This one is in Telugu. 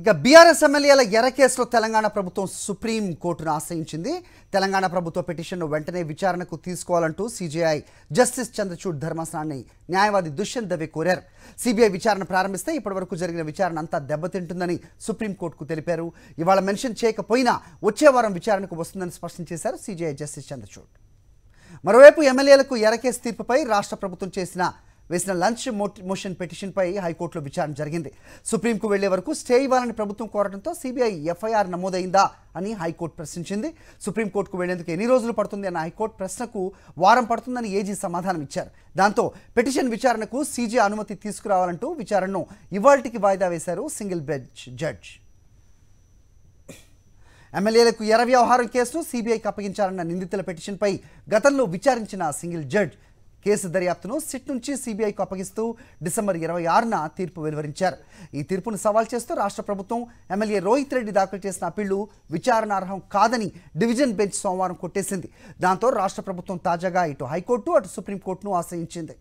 ఇక బీఆర్ఎస్ ఎమ్మెల్యేల ఎర్ర కేసులో తెలంగాణ ప్రభుత్వం సుప్రీం కోర్టును ఆశ్రయించింది తెలంగాణ ప్రభుత్వ పిటిషన్ను వెంటనే విచారణకు తీసుకోవాలంటూ సీజీఐ జస్టిస్ చంద్రచూడ్ ధర్మాసనాన్ని న్యాయవాది దుష్యంత్ దవే కోరారు సిబిఐ విచారణ ప్రారంభిస్తే ఇప్పటివరకు జరిగిన విచారణ అంతా దెబ్బతింటుందని సుప్రీంకోర్టుకు తెలిపారు ఇవాళ మెన్షన్ చేయకపోయినా వచ్చే వారం విచారణకు వస్తుందని స్పష్టం చేశారు సీజీఐ జస్టిస్ చంద్రచూడ్ మరోవైపు ఎమ్మెల్యేలకు ఎర్రకేసు తీర్పుపై రాష్ట్ర ప్రభుత్వం చేసిన వేసిన లంచ్ మోషన్ పిటిషన్పై హైకోర్టులో విచారణ జరిగింది సుప్రీంకు వెళ్లే వరకు స్టే ఇవ్వాలని ప్రభుత్వం కోరడంతో సిబిఐ ఎఫ్ఐఆర్ నమోదైందా అని హైకోర్టు ప్రశ్నించింది సుప్రీంకోర్టుకు వెళ్లేందుకు ఎన్ని రోజులు పడుతుంది అన్న హైకోర్టు ప్రశ్నకు వారం పడుతుందని ఏజీ సమాధానం ఇచ్చారు దాంతో పిటిషన్ విచారణకు సీజీ అనుమతి తీసుకురావాలంటూ విచారణను ఇవాల్టికి వాయిదా వేశారు సింగిల్ బెంచ్ జడ్జ్ ఎమ్మెల్యేలకు ఎర వ్యవహారం కేసును సీబీఐకి అప్పగించాలన్న నిందితుల పిటిషన్పై గతంలో విచారించిన సింగిల్ జడ్జ్ కేసు దర్యాప్తును సిట్ నుంచి సిబిఐకు అప్పగిస్తూ డిసెంబర్ ఇరవై ఆరున తీర్పు వెలువరించారు ఈ తీర్పును సవాల్ చేస్తూ రాష్ట్ర ప్రభుత్వం ఎమ్మెల్యే రోహిత్ రెడ్డి దాఖలు చేసిన అప్పీళ్లు విచారణార్హం కాదని డివిజన్ బెంచ్ సోమవారం కొట్టేసింది దాంతో రాష్ట్ర ప్రభుత్వం తాజాగా ఇటు హైకోర్టు అటు సుప్రీంకోర్టును ఆశ్రయించింది